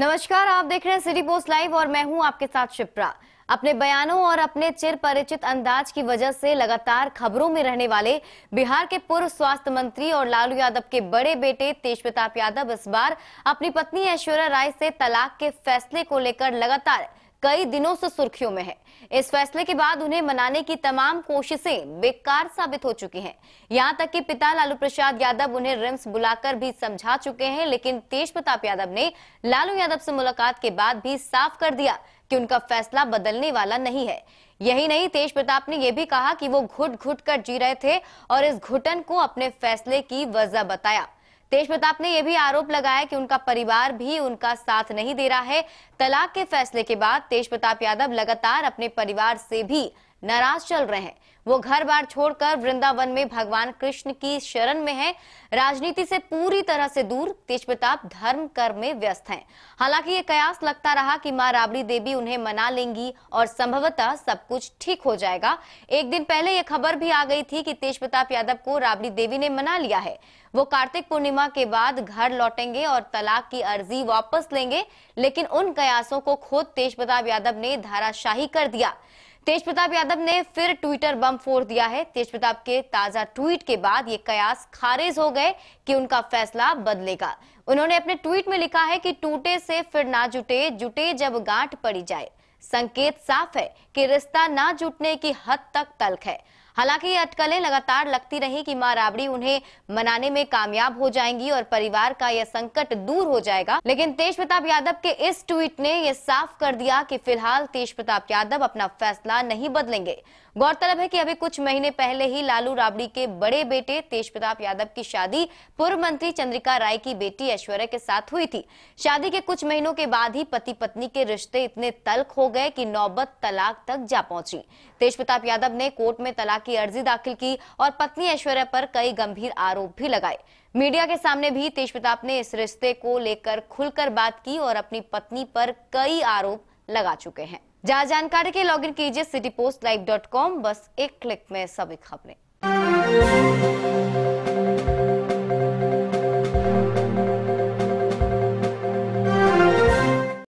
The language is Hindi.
नमस्कार आप देख रहे हैं सिटी पोस्ट लाइव और मैं हूं आपके साथ शिप्रा अपने बयानों और अपने चिर परिचित अंदाज की वजह से लगातार खबरों में रहने वाले बिहार के पूर्व स्वास्थ्य मंत्री और लालू यादव के बड़े बेटे तेज प्रताप यादव इस बार अपनी पत्नी ऐश्वर्या राय से तलाक के फैसले को लेकर लगातार कई दिनों से सुर्खियों में है इस फैसले के बाद उन्हें मनाने की तमाम कोशिशें बेकार साबित हो चुकी हैं यहां तक कि पिता लालू प्रसाद यादव उन्हें रिम्स बुलाकर भी समझा चुके हैं लेकिन तेज प्रताप यादव ने लालू यादव से मुलाकात के बाद भी साफ कर दिया कि उनका फैसला बदलने वाला नहीं है यही नहीं तेज प्रताप ने यह भी कहा कि वो घुट घुट कर जी रहे थे और इस घुटन को अपने फैसले की वजह बताया तेज प्रताप ने यह भी आरोप लगाया कि उनका परिवार भी उनका साथ नहीं दे रहा है तलाक के फैसले के बाद तेज प्रताप यादव लगातार अपने परिवार से भी नाराज चल रहे हैं वो घर बार छोड़कर वृंदावन में भगवान कृष्ण की शरण में है राजनीति से पूरी तरह से दूर तेज प्रताप धर्म कर में व्यस्त हैं। हालांकि ये कयास लगता रहा कि मां राबड़ी देवी उन्हें मना लेंगी और संभवतः सब कुछ ठीक हो जाएगा एक दिन पहले ये खबर भी आ गई थी कि तेज प्रताप यादव को राबड़ी देवी ने मना लिया है वो कार्तिक पूर्णिमा के बाद घर लौटेंगे और तलाक की अर्जी वापस लेंगे लेकिन उन कयासों को खुद तेज प्रताप यादव ने धाराशाही कर दिया तेज प्रताप यादव ने फिर ट्विटर बम फोड़ दिया है तेज प्रताप के ताजा ट्वीट के बाद ये कयास खारिज हो गए कि उनका फैसला बदलेगा उन्होंने अपने ट्वीट में लिखा है कि टूटे से फिर ना जुटे जुटे जब गांठ पड़ी जाए संकेत साफ है कि रिश्ता ना जुटने की हद तक तल्ख है हालांकि ये अटकलें लगातार लगती रही कि माँ राबड़ी उन्हें मनाने में कामयाब हो जाएंगी और परिवार का यह संकट दूर हो जाएगा लेकिन तेज प्रताप यादव के इस ट्वीट ने यह साफ कर दिया कि फिलहाल तेज प्रताप यादव अपना फैसला नहीं बदलेंगे गौरतलब है कि अभी कुछ महीने पहले ही लालू राबड़ी के बड़े बेटे तेज प्रताप यादव की शादी पूर्व मंत्री चंद्रिका राय की बेटी ऐश्वर्या के साथ हुई थी शादी के कुछ महीनों के बाद ही पति पत्नी के रिश्ते इतने तल्ख हो गए कि नौबत तलाक तक जा पहुंची तेज प्रताप यादव ने कोर्ट में तलाक की अर्जी दाखिल की और पत्नी ऐश्वर्या पर कई गंभीर आरोप भी लगाए मीडिया के सामने भी तेज प्रताप ने इस रिश्ते को लेकर खुलकर बात की और अपनी पत्नी पर कई आरोप लगा चुके हैं जहां जानकारी के लॉग इन कीजिए city post live dot com बस एक क्लिक में सभी खबरें